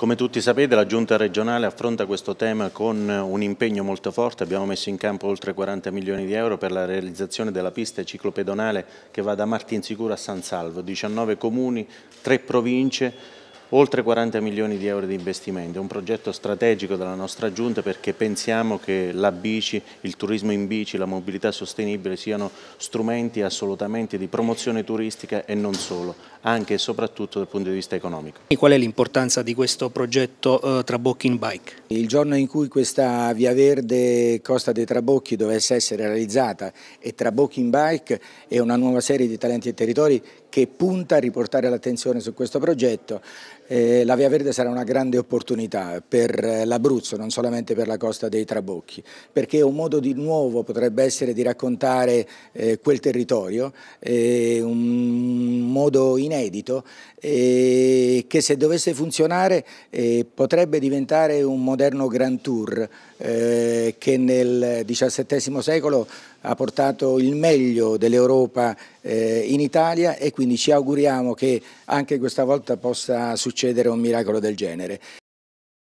Come tutti sapete la Giunta regionale affronta questo tema con un impegno molto forte, abbiamo messo in campo oltre 40 milioni di euro per la realizzazione della pista ciclopedonale che va da Martinsicuro a San Salvo, 19 comuni, 3 province oltre 40 milioni di euro di investimento, è un progetto strategico della nostra giunta perché pensiamo che la bici, il turismo in bici, la mobilità sostenibile siano strumenti assolutamente di promozione turistica e non solo, anche e soprattutto dal punto di vista economico. E qual è l'importanza di questo progetto eh, Trabocchi in Bike? Il giorno in cui questa via verde Costa dei Trabocchi dovesse essere realizzata e Trabocchi in Bike è una nuova serie di talenti e territori che punta a riportare l'attenzione su questo progetto, eh, la Via Verde sarà una grande opportunità per eh, l'Abruzzo, non solamente per la costa dei Trabocchi, perché un modo di nuovo potrebbe essere di raccontare eh, quel territorio, eh, un modo inedito eh, che se dovesse funzionare eh, potrebbe diventare un moderno Grand Tour eh, che nel XVII secolo ha portato il meglio dell'Europa eh, in Italia e quindi ci auguriamo che anche questa volta possa succedere un miracolo del genere.